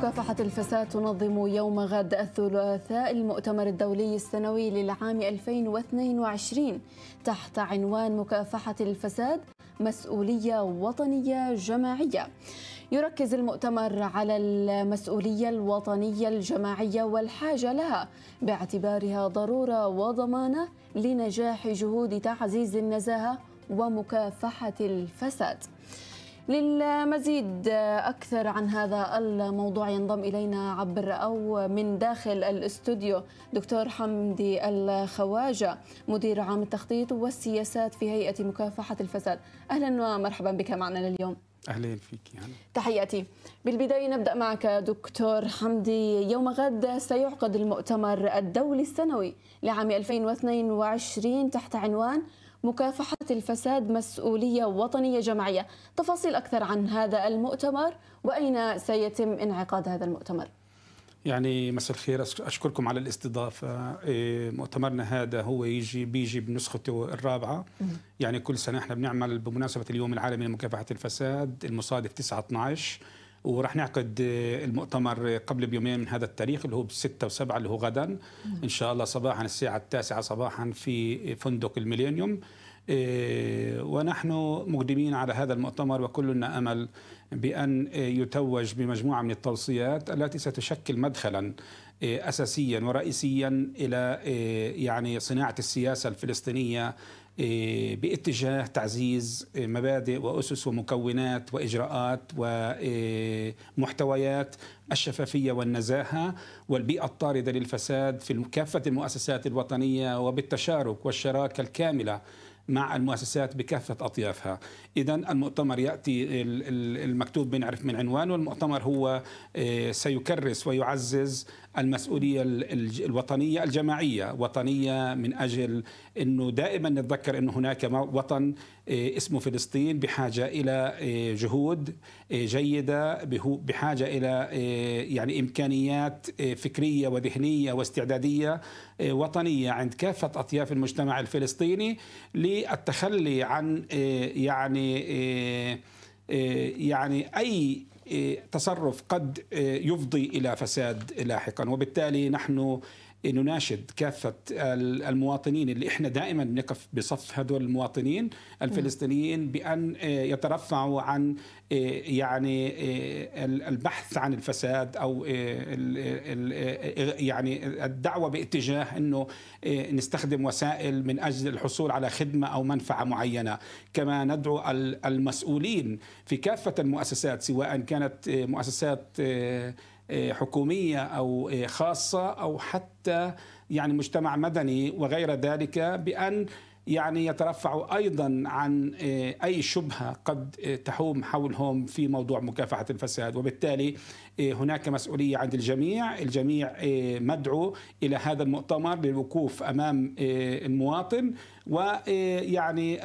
مكافحة الفساد تنظم يوم غد الثلاثاء المؤتمر الدولي السنوي للعام 2022 تحت عنوان مكافحة الفساد مسؤولية وطنية جماعية. يركز المؤتمر على المسؤولية الوطنية الجماعية والحاجة لها باعتبارها ضرورة وضمانة لنجاح جهود تعزيز النزاهة ومكافحة الفساد. للمزيد أكثر عن هذا الموضوع ينضم إلينا عبر أو من داخل الاستوديو دكتور حمدي الخواجة مدير عام التخطيط والسياسات في هيئة مكافحة الفساد أهلا ومرحبا بك معنا اليوم أهلا فيك يعني. تحياتي بالبداية نبدأ معك دكتور حمدي يوم غد سيعقد المؤتمر الدولي السنوي لعام 2022 تحت عنوان مكافحة الفساد مسؤولية وطنية جماعية تفاصيل أكثر عن هذا المؤتمر وأين سيتم انعقاد هذا المؤتمر يعني مساء الخير اشكركم على الاستضافه إيه، مؤتمرنا هذا هو يجي بيجي بنسخته الرابعه يعني كل سنه احنا بنعمل بمناسبه اليوم العالمي لمكافحه الفساد المصادف 9 12 وراح نعقد إيه، المؤتمر قبل بيومين من هذا التاريخ اللي هو ب 6 و7 اللي هو غدا ان شاء الله صباحا الساعه التاسعة صباحا في فندق الميلينيوم إيه، ونحن مقدمين على هذا المؤتمر وكلنا امل بان إيه، يتوج بمجموعه من التوصيات التي ستشكل مدخلا إيه، اساسيا ورئيسيا الى يعني صناعه السياسه الفلسطينيه باتجاه تعزيز مبادئ واسس ومكونات واجراءات ومحتويات الشفافيه والنزاهه والبيئه الطارده للفساد في كافه المؤسسات الوطنيه وبالتشارك والشراكه الكامله مع المؤسسات بكافة أطيافها إذا المؤتمر يأتي المكتوب بنعرف من عنوانه المؤتمر هو آه، سيكرس ويعزز المسؤولية الوطنية الجماعية وطنية من أجل أنه دائما نتذكر أنه هناك وطن إيه، اسمه فلسطين بحاجة إلى إيه، جهود إيه، جيدة بحاجة إلى يعني إمكانيات فكرية وذهنية واستعدادية وطنية عند كافة أطياف المجتمع الفلسطيني للتخلي عن يعني يعني أي تصرف قد يفضي إلى فساد لاحقا وبالتالي نحن نناشد كافه المواطنين اللي احنا دائما بنقف بصف هذول المواطنين الفلسطينيين بان آه، يترفعوا عن آه، يعني آه، البحث عن الفساد او يعني الدعوه باتجاه انه نستخدم وسائل من اجل الحصول على خدمه او منفعه معينه، كما ندعو المسؤولين في كافه المؤسسات سواء كانت مؤسسات آه، حكوميه او آه، خاصه او حتى يعني مجتمع مدني وغير ذلك بان يعني يترفعوا ايضا عن آه، اي شبهه قد تحوم حولهم في موضوع مكافحه الفساد وبالتالي هناك مسؤوليه عند الجميع، الجميع مدعو الى هذا المؤتمر للوقوف امام المواطن ويعني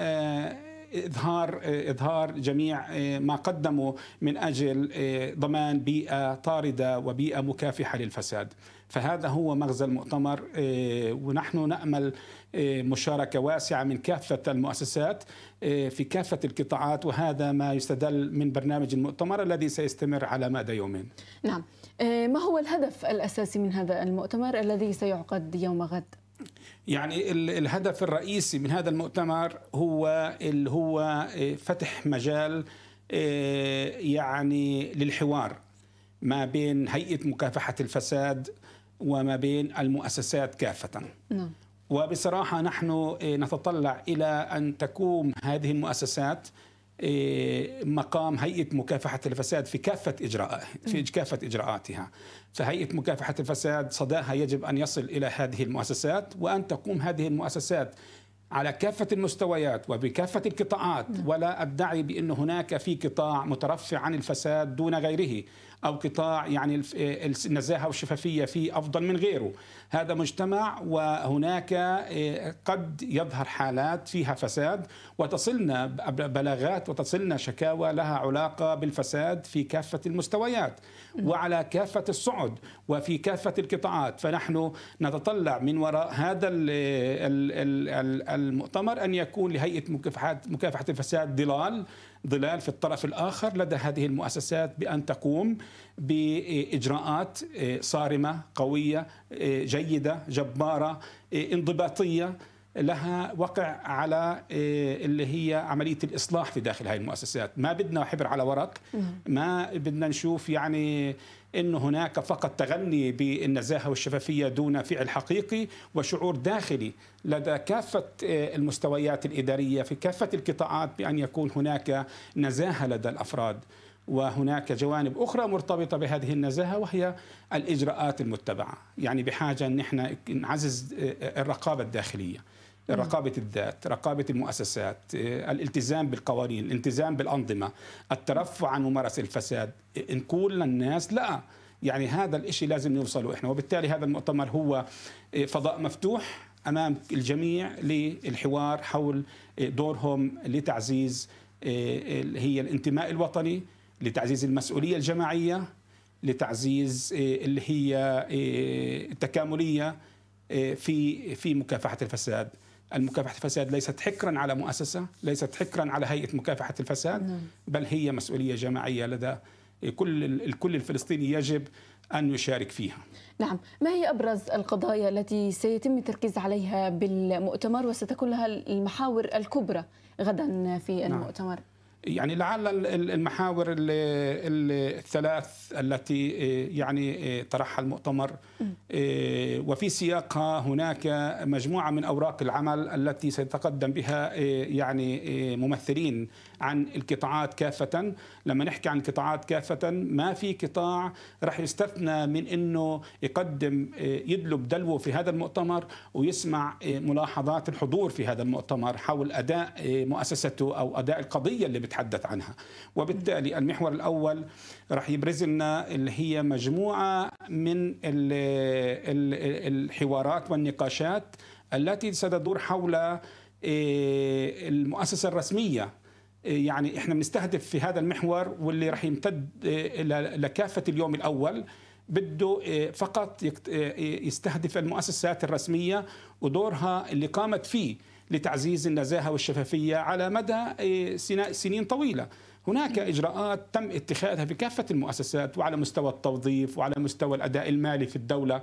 اظهار اظهار جميع آه، ما قدموا من اجل آه، ضمان بيئه طارده وبيئه مكافحه للفساد. فهذا هو مغزى المؤتمر آه، ونحن نامل مشاركه واسعه من كافه المؤسسات في كافه القطاعات وهذا ما يستدل من برنامج المؤتمر الذي سيستمر على مدى يومين. نعم، ما هو الهدف الاساسي من هذا المؤتمر الذي سيعقد يوم غد؟ يعني الهدف الرئيسي من هذا المؤتمر هو اللي هو آه، فتح مجال آه، يعني للحوار ما بين هيئه مكافحه الفساد وما بين المؤسسات كافه. نعم. وبصراحه نحن آه، نتطلع الى ان تقوم هذه المؤسسات إيه، مقام هيئه مكافحه الفساد في كافه اجراء في كافه اجراءاتها فهيئه مكافحه الفساد صداها يجب ان يصل الى هذه المؤسسات وان تقوم هذه المؤسسات على كافة المستويات وبكافة القطاعات نعم. ولا أدعي بأن هناك في قطاع مترفع عن الفساد دون غيره أو قطاع يعني إيه، النزاهة والشفافية فيه أفضل من غيره هذا مجتمع وهناك إيه، قد يظهر حالات فيها فساد وتصلنا بلاغات وتصلنا شكاوى لها علاقة بالفساد في كافة المستويات نعم. وعلى كافة الصعد وفي كافة القطاعات فنحن نتطلع من وراء هذا ال ال ال ال المؤتمر أن يكون لهيئة مكافحة الفساد ظلال ظلال في الطرف الآخر لدى هذه المؤسسات بأن تقوم بإجراءات إيه، صارمة قوية إيه، جيدة جبارة إيه، انضباطية لها وقع على اللي هي عمليه الاصلاح في داخل هذه المؤسسات، ما بدنا حبر على ورق، نعم. ما بدنا نشوف يعني أن هناك فقط تغني بالنزاهة والشفافية دون فعل حقيقي وشعور داخلي لدى كافة آه، المستويات الإدارية في كافة القطاعات بأن يكون هناك نزاهة لدى الأفراد وهناك جوانب أخرى مرتبطة بهذه النزاهة وهي الإجراءات المتبعة يعني بحاجة أن نحن نعزز آه، آه، الرقابة الداخلية نعم. رقابة الذات رقابة المؤسسات آه، الالتزام بالقوانين الالتزام بالأنظمة الترفع عن ممارسة الفساد نقول للناس لا يعني هذا الإشي لازم نوصله إحنا وبالتالي هذا المؤتمر هو آه، فضاء مفتوح أمام الجميع للحوار حول آه، دورهم لتعزيز هي الانتماء الوطني لتعزيز المسؤولية الجماعية لتعزيز اللي هي التكاملية في في مكافحة الفساد المكافحة الفساد ليست حكرا على مؤسسة ليست حكرا على هيئة مكافحة الفساد نعم. بل هي مسؤولية جماعية لدى كل الكل الفلسطيني يجب أن يشارك فيها نعم ما هي أبرز القضايا التي سيتم التركيز عليها بالمؤتمر وستكون لها المحاور الكبرى غدا في نعم. المؤتمر نعم. يعني لعل المحاور الثلاث التي آه، يعني آه، طرحها المؤتمر آه، وفي سياقها هناك مجموعه من اوراق العمل التي سيتقدم بها يعني ممثلين عن القطاعات كافة لما نحكي عن قطاعات كافة ما في قطاع رح يستثنى من أنه يقدم آه، يدلب دلوه في هذا المؤتمر ويسمع آه، ملاحظات الحضور في هذا المؤتمر حول أداء آه، مؤسسته أو أداء القضية اللي بتحدث عنها وبالتالي المحور الأول رح يبرز لنا اللي هي مجموعة من الحوارات والنقاشات التي ستدور حول المؤسسة الرسمية يعني احنا بنستهدف في هذا المحور واللي راح يمتد آه، لكافه اليوم الاول بده آه، فقط آه، يستهدف المؤسسات الرسميه ودورها اللي قامت فيه لتعزيز النزاهه والشفافيه على مدى سنين طويله. هناك اجراءات تم اتخاذها في كافه المؤسسات وعلى مستوى التوظيف وعلى مستوى الاداء المالي في الدوله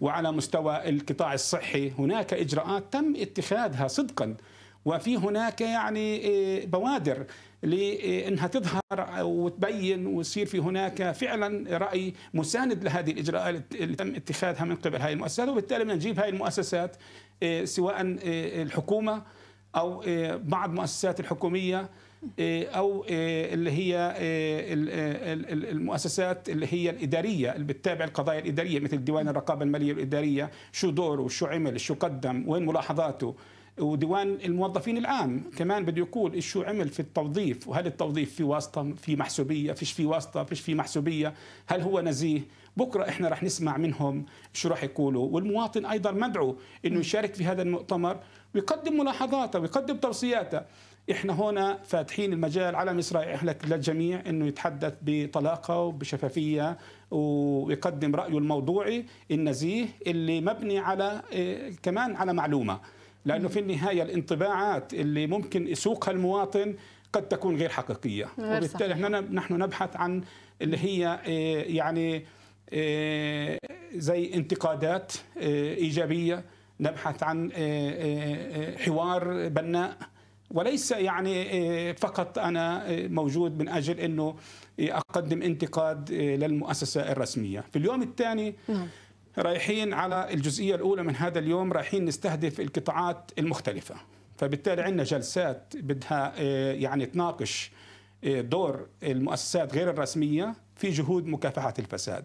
وعلى مستوى القطاع الصحي، هناك اجراءات تم اتخاذها صدقا وفي هناك يعني إيه، بوادر لانها تظهر وتبين ويصير في هناك فعلا راي مساند لهذه الاجراءات اللي تم اتخاذها من قبل هذه المؤسسات وبالتالي بدنا نجيب هذه المؤسسات إيه، سواء إيه، الحكومه او بعض المؤسسات الحكوميه او اللي هي المؤسسات اللي هي الاداريه اللي بتتابع القضايا الاداريه مثل ديوان الرقابه الماليه الاداريه شو دوره شو عمل شو قدم وين ملاحظاته وديوان الموظفين العام كمان بده يقول شو عمل في التوظيف وهل التوظيف في واسطه في محسوبيه فيش في واسطه فيش في محسوبيه هل هو نزيه بكره احنا رح نسمع منهم شو رح يقولوا والمواطن ايضا مدعو انه يشارك في هذا المؤتمر ويقدم ملاحظاته ويقدم توصياته احنا هنا فاتحين المجال على مصر للجميع انه يتحدث بطلاقه وبشفافيه ويقدم رايه الموضوعي النزيه اللي مبني على إيه، كمان على معلومه لانه في النهايه الانطباعات اللي ممكن يسوقها المواطن قد تكون غير حقيقيه غير وبالتالي احنا نحن نبحث عن اللي هي آه، يعني آه، زي انتقادات آه، ايجابيه نبحث عن حوار بناء وليس يعني فقط انا موجود من اجل انه اقدم انتقاد للمؤسسه الرسميه في اليوم الثاني نعم. رايحين على الجزئية الأولى من هذا اليوم رايحين نستهدف القطاعات المختلفة فبالتالي عندنا جلسات بدها آه، يعني تناقش آه، دور المؤسسات غير الرسمية في جهود مكافحة الفساد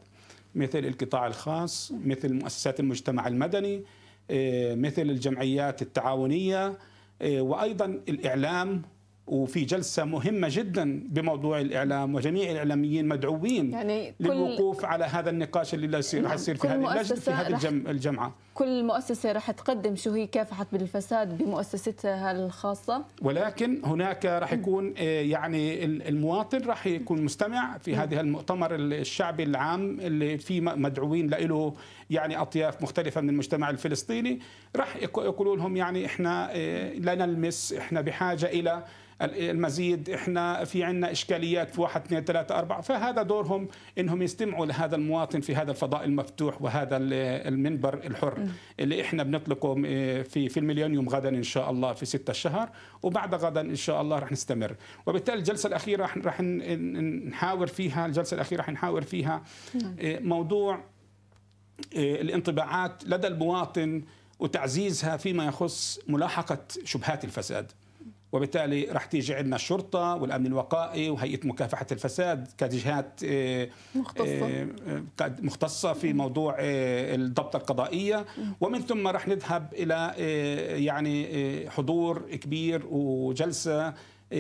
مثل القطاع الخاص مثل مؤسسات المجتمع المدني آه، مثل الجمعيات التعاونية وأيضا الإعلام وفي جلسة مهمة جدا بموضوع الإعلام وجميع الإعلاميين مدعوين يعني للوقوف على هذا النقاش اللي راح يصير نعم، في هذه اللجنة في هذه الجمعة كل مؤسسة راح تقدم شو هي كافحة بالفساد بمؤسستها الخاصة ولكن هناك راح يكون آه، يعني المواطن راح يكون مستمع في هذا المؤتمر الشعبي العام اللي في مدعوين له يعني اطياف مختلفه من المجتمع الفلسطيني راح يقولوا لهم يعني احنا إيه، لا نلمس احنا بحاجه الى المزيد احنا في عنا اشكاليات في واحد اثنين ثلاثة أربعة فهذا دورهم انهم يستمعوا لهذا المواطن في هذا الفضاء المفتوح وهذا المنبر الحر اللي احنا بنطلقه إيه، في في المليونيوم غدا ان شاء الله في ستة الشهر وبعد غدا ان شاء الله راح نستمر وبالتالي الجلسة الأخيرة راح نحاور فيها الجلسة الأخيرة راح نحاور فيها إيه، موضوع آه، الانطباعات لدى المواطن وتعزيزها فيما يخص ملاحقة شبهات الفساد وبالتالي رح تيجي عندنا الشرطة والأمن الوقائي وهيئة مكافحة الفساد كجهات آه، مختصة آه، مختصة في موضوع الضبط القضائية ومن ثم رح نذهب إلى يعني حضور كبير وجلسة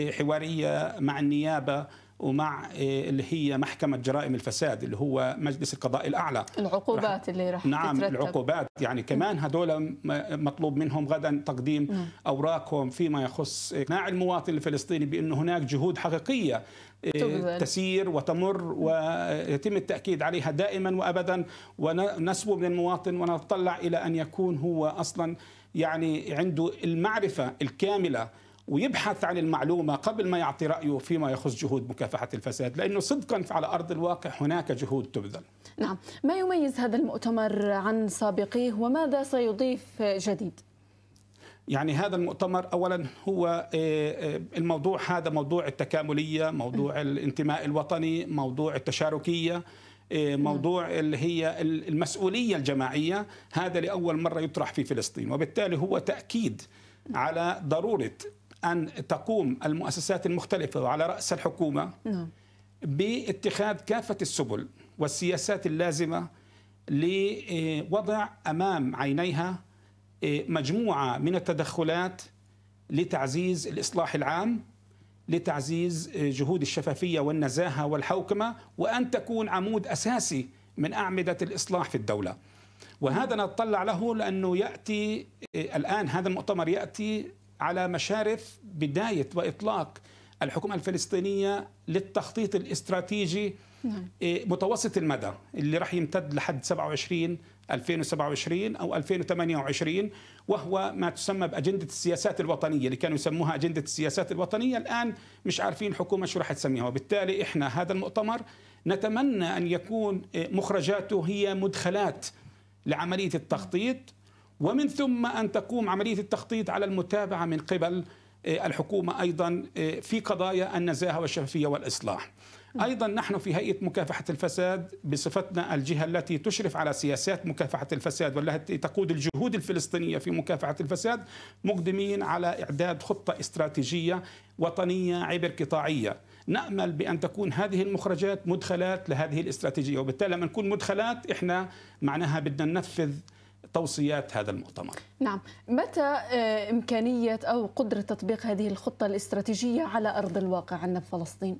حوارية مع النيابة ومع آه، اللي هي محكمة جرائم الفساد اللي هو مجلس القضاء الأعلى العقوبات رح اللي راح نعم تترتب. العقوبات يعني كمان هذول مطلوب منهم غدا تقديم م. أوراقهم فيما يخص إقناع المواطن الفلسطيني بأن هناك جهود حقيقية آه، تبذل. تسير وتمر ويتم التأكيد عليها دائما وأبدا ونسبه من المواطن ونتطلع إلى أن يكون هو أصلا يعني عنده المعرفة الكاملة ويبحث عن المعلومه قبل ما يعطي رايه فيما يخص جهود مكافحه الفساد لانه صدقا على ارض الواقع هناك جهود تبذل نعم ما يميز هذا المؤتمر عن سابقيه وماذا سيضيف جديد يعني هذا المؤتمر اولا هو آه، آه، الموضوع هذا موضوع التكامليه موضوع الانتماء الوطني موضوع التشاركيه آه، نعم. موضوع اللي هي المسؤوليه الجماعيه هذا لاول مره يطرح في فلسطين وبالتالي هو تاكيد على ضروره أن تقوم المؤسسات المختلفة وعلى رأس الحكومة نعم. باتخاذ كافة السبل والسياسات اللازمة لوضع أمام عينيها إيه، مجموعة من التدخلات لتعزيز الإصلاح العام لتعزيز إيه، جهود الشفافية والنزاهة والحوكمة وأن تكون عمود أساسي من أعمدة الإصلاح في الدولة وهذا نتطلع له لأنه يأتي إيه، الآن هذا المؤتمر يأتي على مشارف بداية وإطلاق الحكومة الفلسطينية للتخطيط الاستراتيجي نعم. إيه، متوسط المدى اللي راح يمتد لحد 27 2027 او 2028 وهو ما تسمى باجنده السياسات الوطنيه اللي كانوا يسموها اجنده السياسات الوطنيه الان مش عارفين الحكومه شو راح تسميها وبالتالي احنا هذا المؤتمر نتمنى ان يكون إيه، مخرجاته هي مدخلات لعمليه التخطيط ومن ثم أن تقوم عملية التخطيط على المتابعة من قبل آه، الحكومة أيضا آه، في قضايا النزاهة والشفافية والإصلاح أيضا نحن في هيئة مكافحة الفساد بصفتنا الجهة التي تشرف على سياسات مكافحة الفساد والتي تقود الجهود الفلسطينية في مكافحة الفساد مقدمين على إعداد خطة استراتيجية وطنية عبر قطاعية نأمل بأن تكون هذه المخرجات مدخلات لهذه الاستراتيجية وبالتالي لما نكون مدخلات إحنا معناها بدنا ننفذ توصيات هذا المؤتمر نعم متى آه، إمكانية أو قدرة تطبيق هذه الخطة الاستراتيجية على أرض الواقع عندنا في فلسطين؟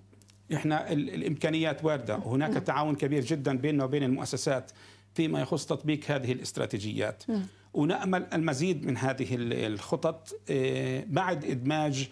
احنا الامكانيات وارده نعم. هناك نعم. تعاون كبير جدا بيننا وبين المؤسسات فيما يخص تطبيق هذه الاستراتيجيات نعم. ونامل المزيد من هذه الخطط آه، بعد ادماج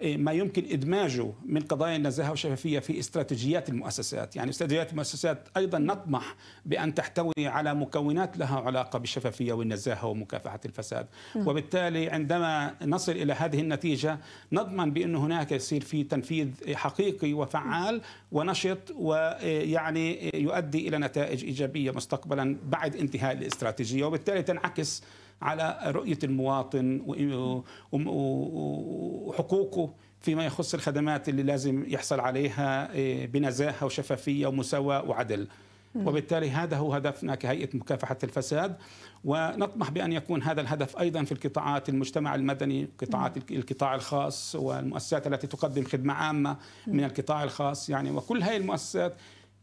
إيه، ما يمكن ادماجه من قضايا النزاهه والشفافيه في استراتيجيات المؤسسات، يعني استراتيجيات المؤسسات ايضا نطمح بان تحتوي على مكونات لها علاقه بالشفافيه والنزاهه ومكافحه الفساد، نعم. وبالتالي عندما نصل الى هذه النتيجه نضمن بان هناك يصير في تنفيذ حقيقي وفعال ونشط ويعني يؤدي الى نتائج ايجابيه مستقبلا بعد انتهاء الاستراتيجيه، وبالتالي تنعكس على رؤية المواطن وحقوقه فيما يخص الخدمات اللي لازم يحصل عليها إيه، بنزاهة وشفافية ومساواة وعدل وبالتالي هذا هو هدفنا كهيئة مكافحة الفساد ونطمح بأن يكون هذا الهدف أيضا في القطاعات المجتمع المدني قطاعات القطاع الخاص والمؤسسات التي تقدم خدمة عامة من القطاع الخاص يعني وكل هذه المؤسسات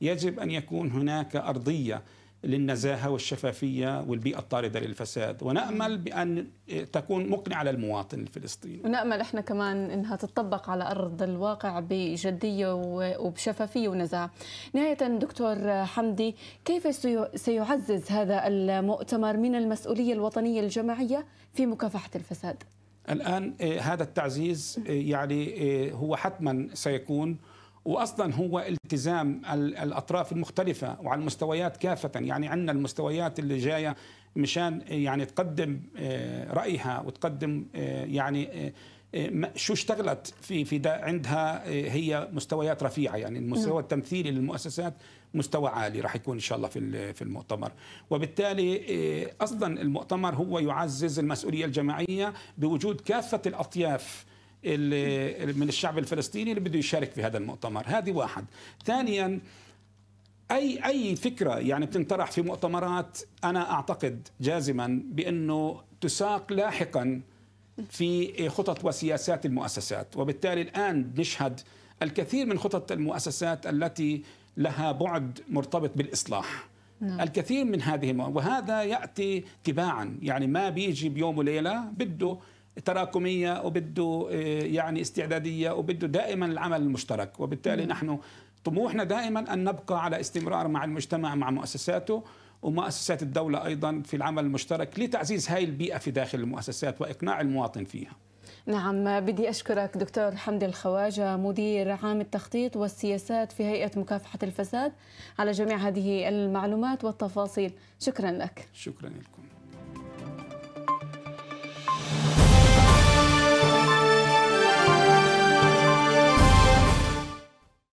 يجب أن يكون هناك أرضية للنزاهة والشفافية والبيئة الطاردة للفساد ونأمل بأن تكون مقنعة للمواطن الفلسطيني ونأمل إحنا كمان أنها تطبق على أرض الواقع بجدية وبشفافية ونزاهة نهاية دكتور حمدي كيف سيعزز هذا المؤتمر من المسؤولية الوطنية الجماعية في مكافحة الفساد؟ الآن إيه، هذا التعزيز إيه، يعني إيه، هو حتما سيكون واصلا هو التزام الاطراف المختلفه وعلى المستويات كافه يعني عندنا المستويات اللي جايه مشان يعني تقدم آه، رايها وتقدم آه، يعني آه، شو اشتغلت في في عندها هي مستويات رفيعه يعني المستوى نعم. التمثيلي للمؤسسات مستوى عالي راح يكون ان شاء الله في في المؤتمر وبالتالي اصلا المؤتمر هو يعزز المسؤوليه الجماعيه بوجود كافه الاطياف من الشعب الفلسطيني اللي بده يشارك في هذا المؤتمر هذه واحد ثانيا اي اي فكره يعني بتنطرح في مؤتمرات انا اعتقد جازما بانه تساق لاحقا في خطط وسياسات المؤسسات وبالتالي الان نشهد الكثير من خطط المؤسسات التي لها بعد مرتبط بالاصلاح نعم. الكثير من هذه وهذا ياتي تباعا يعني ما بيجي بيوم وليله بده تراكميه وبده آه، يعني استعداديه وبده دائما العمل المشترك وبالتالي نحن طموحنا دائما ان نبقى على استمرار مع المجتمع مع مؤسساته ومؤسسات الدولة أيضا في العمل المشترك لتعزيز هاي البيئة في داخل المؤسسات وإقناع المواطن فيها نعم بدي أشكرك دكتور حمدي الخواجة مدير عام التخطيط والسياسات في هيئة مكافحة الفساد على جميع هذه المعلومات والتفاصيل شكرا لك شكرا لكم